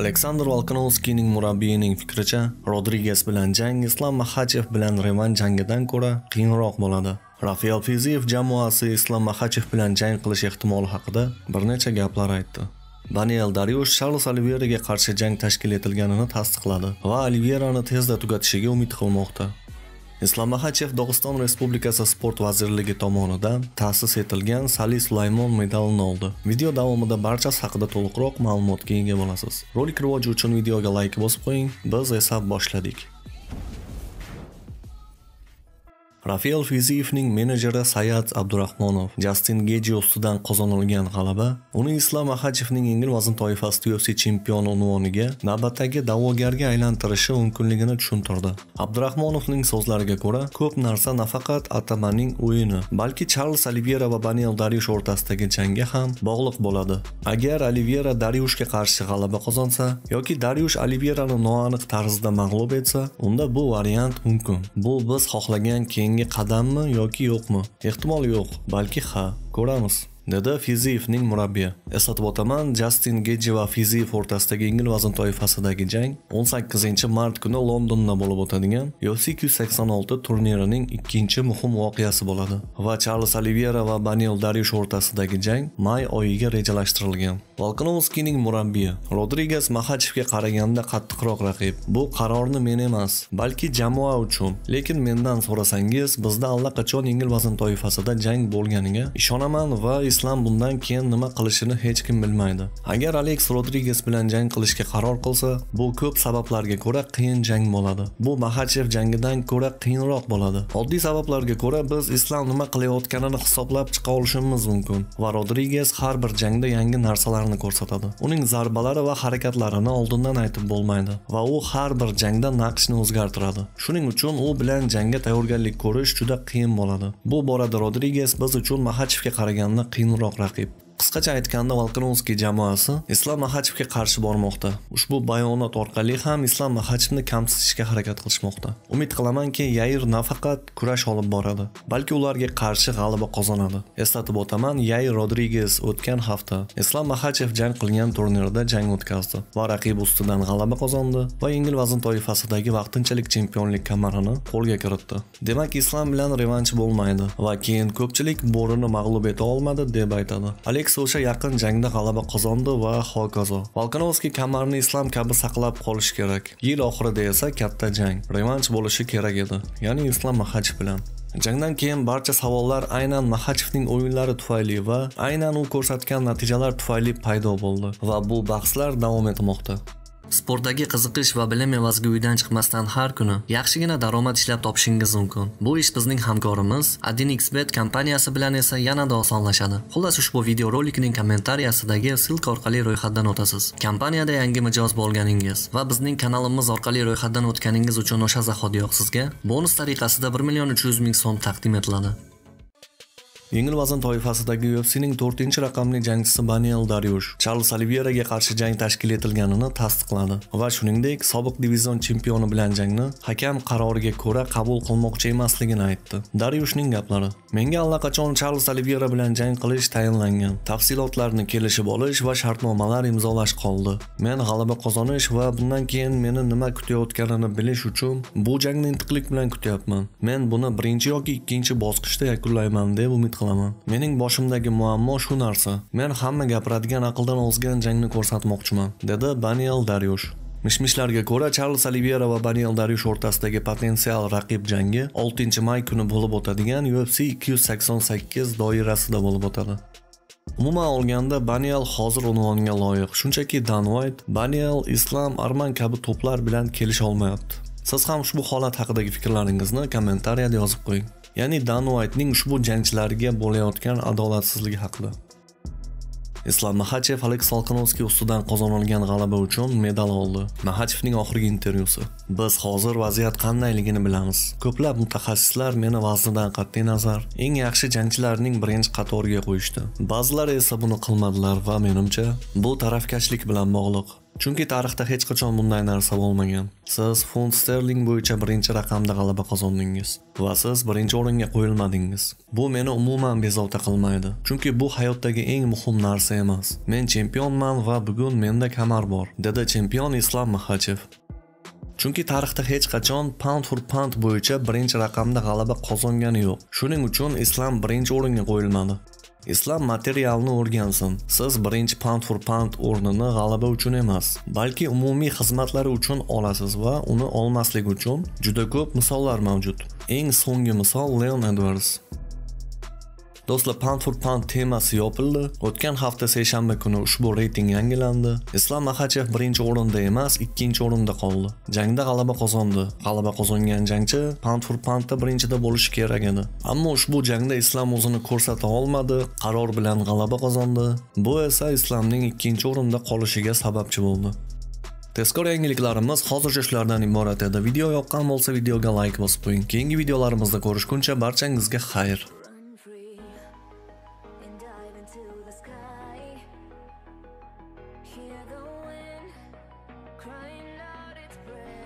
Aleksandr Volkanovskiyning murabbiyining fikricha, Rodriges bilan jang Islom Maxachev bilan revan jangidan ko'ra qiyinroq bo'ladi. Rafael Fiziyev jamoasi Islom Maxachev bilan jang qilish ehtimoli haqida bir necha gaplar aytdi. Daniel Darius Charles Oliveiraga qarshi jang tashkil etilganini tasdiqladi va Oliveirani tezda tugatishiga umid qilmoqda. Islom Maxachev Dog'iston Respublikasi Sport vazirligi tomonidan ta'sis etilgan Sali Sulaymon medalini oldi. Video davomida barchasi haqida to'liqroq ma'lumotga ega bo'lasiz. Rolik rivoji uchun videoga layk bosib qo'ying. Biz esa boshladik. Rafael Fiziyevning menejeri Sayat Abdurahmonov Justin Getji ustidan qozonilgan g'alaba uni Islom Axachevning yengil vazn toifasida UFC chempioni unvoniga navbatdagi da'vogarga aylantirishi mumkinligini tushuntirdi. Abdurahmonovning so'zlariga ko'ra, ko'p narsa nafaqat Atamaning o'yini, balki Charles Oliveira va Daniel Darius o'rtasidagi jangga ham bog'liq bo'ladi. Agar Oliveira Dariushga qarshi g'alaba qozonsa yoki Dariush Oliveirani noaniq tarzda mag'lub etsa, unda bu variant mumkin. Bu biz xohlagan keng keyingi qadammi yoki yo'qmi ehtimol yo'q balki ha ko'ramiz dedi Fiziyevning murabbiyi. Eslatib o'taman, Justin Gedji va Fiziyev o'rtasidagi yengil vazn toifasidagi jang 18-mart kuni Londonda bo'lib o'tadigan UFC 286 turnirining ikkinchi muhim voqeasi bo'ladi va Charles Oliveira va Daniel Darius o'rtasidagi jang may oyiga rejalashtirilgan. Volkanovskining murabbiyi Rodriges Maxachevga qaraganda qattiqroq raqib. Bu qarorni men emas, balki jamoa uchun. Lekin mendan so'rasangiz, bizda allaqachon yengil vazn toifasida jang bo'lganiga ishonaman va Islom bundan keyin nima qilishini hech kim bilmaydi. Agar Aleks Rodriges bilan jang qilishga qaror qilsa, bu ko'p sabablarga ko'ra qiyin jang bo'ladi. Bu Mahachev jangidan ko'ra qiyinroq bo'ladi. Oddiy sabablarga ko'ra biz Islom nima qilayotganini hisoblab chiqa olishimiz mumkin va Rodriges har bir jangda yangi narsalarni ko'rsatadi. Uning zarbalari va harakatlarini oldindan aytib bo'lmaydi va u har bir jangda naqshni o'zgartiradi. Shuning uchun u bilan jangga tayyorgarlik ko'rish juda qiyin bo'ladi. Bu borada Rodriges biz uchun Mahachevga qaraganda qiyin qiyinroq raqib qisqacha aytganda volkanovskiy jamoasi islom maxachevga qarshi bormoqda ushbu bayonot orqali ham islom maxachevni kamsitishga harakat qilishmoqda umid qilamanki yair nafaqat kurash olib boradi balki ularga qarshi g'alaba qozonadi eslatib o'taman yair rodriges o'tgan hafta islom maxachev jang qilgan turnirda jang o'tkazdi va raqib ustidan g'alaba qozondi va yengil vazn toifasidagi vaqtinchalik chempionlik kamarini qo'lga kiritdi demak islom bilan revansh bo'lmaydi va keyin ko'pchilik bo'rini mag'lub eta olmadi deb aytadi Aleks o'sha yaqin jangda g'alaba qozondi va hokazo. Volkanovskiy kamarni Islom kabi saqlab qolish kerak. Yil oxirida esa katta jang, revansh bo'lishi kerak edi. Ya'ni Islom Mahach bilan. Jangdan keyin barcha savollar aynan Mahachevning o'yinlari tufayli va aynan u ko'rsatgan natijalar tufayli paydo bo'ldi va bu bahslar davom etmoqda. sportdagi qiziqish va bilim evaziga uydan chiqmasdan har kuni yaxshigina daromad ishlab topishingiz mumkin bu ish bizning hamkorimiz adinxbet kompaniyasi bilan esa yanada osonlashadi xullas ushbu videorolikning kommentariyasidagi ssilka orqali ro'yxatdan o'tasiz kompaniyada yangi mijoz bo'lganingiz va bizning kanalimiz orqali ro'yxatdan o'tganingiz uchun o'sha zahotiyoq sizga bonus tariqasida bir million uch yuz ming so'm taqdim etiladi Yengil vazn toifasidagi UFC'ning 4-raqamli jangchisi baniel daryush Charles oliveraga qarshi jang tashkil etilganini tasdiqladi va shuningdek sobiq divizion chempioni bilan jangni hakam qaroriga ko'ra qabul qilmoqchi emasligini aytdi. daryushning gaplari: "Menga allaqachon Charles Oliveira bilan jang qilish tayinlangan. Tafsilotlarni kelishib olish va shartnomalar imzolash qoldi. Men g'alaba qozonish va bundan keyin meni nima kutayotganini bilish uchun bu jangni intiqlik bilan kutyapman. Men buni birinchi yoki ikkinchi bosqichda yakunlayman deb umid qilaman mening boshimdagi muammo shu narsa men hamma gapiradigan aqldan ozgan jangni ko'rsatmoqchiman dedi baniel daryush mishmishlarga ko'ra charlz olivera va baniel daryush o'rtasidagi potensial raqib jangi 6 may kuni bo'lib o'tadigan ufc 288 doirasida bo'lib o'tadi umuman olganda baniel hozir unvonga loyiq shunchaki dan White, baniel islam arman kabi to'plar bilan kelisha olmayapti siz ham ushbu holat haqidagi fikrlaringizni kommentariyada yozib qo'ying ya'ni Dan Whitening ushbu jangchilarga bo'layotgan adolatsizlik haqida islom maxachev aleks Salkanovskiy ustidan qozonilgan g'alaba uchun medal oldi maxachevning oxirgi intervyusi biz hozir vaziyat qandayligini bilamiz ko'plab mutaxassislar meni vaznidan qat'iy nazar eng yaxshi jangchilarning birinchi qatoriga qo'yishdi Ba'zilar esa buni qilmadilar va menimcha bu tarafkashlik bilan bog'liq Chunki tarixda hech qachon bunday narsa bo'lmagan. Siz funt sterling bo'yicha birinchi raqamda g'alaba qozondingiz va siz birinchi o'ringa qo'yilmadingiz. Bu meni umuman bezovta qilmaydi, chunki bu hayotdagi eng muhim narsa emas. Men chempionman va bugun menda kamar bor, dedi chempion Islom Mahachev. Chunki tarixda hech qachon pound for pound bo'yicha birinchi raqamda g'alaba qozongani yo'q. Shuning uchun Islom birinchi o'ringa qo'yilmadi. islom materialini o'rgansin siz birinchi pound for pound o'rnini g'alaba uchun emas balki umumiy xizmatlari uchun olasiz va uni olmaslik uchun juda ko'p misollar mavjud eng so'nggi misol leon edvards Do'stlar Pound for Pound temasi yopildi. O'tgan hafta seshanba kuni ushbu reyting yangilandi. Islam Maxachev birinchi o'rinda emas, ikkinchi o'rinda qoldi. Jangda g'alaba qozondi. G'alaba qozongan jangchi Pound for Poundda birinchida bo'lishi kerak edi. Ammo ushbu jangda Islam o'zini ko'rsata olmadi, qaror bilan g'alaba qozondi. Bu esa Islamning ikkinchi o'rinda qolishiga sababchi bo'ldi. Tezkor yangiliklarimiz hozircha shulardan iborat edi. Video yoqqan bo'lsa videoga like bosib qo'ying. Keyingi videolarimizda ko'rishguncha barchangizga xayr. the sky Hear the wind crying out its breath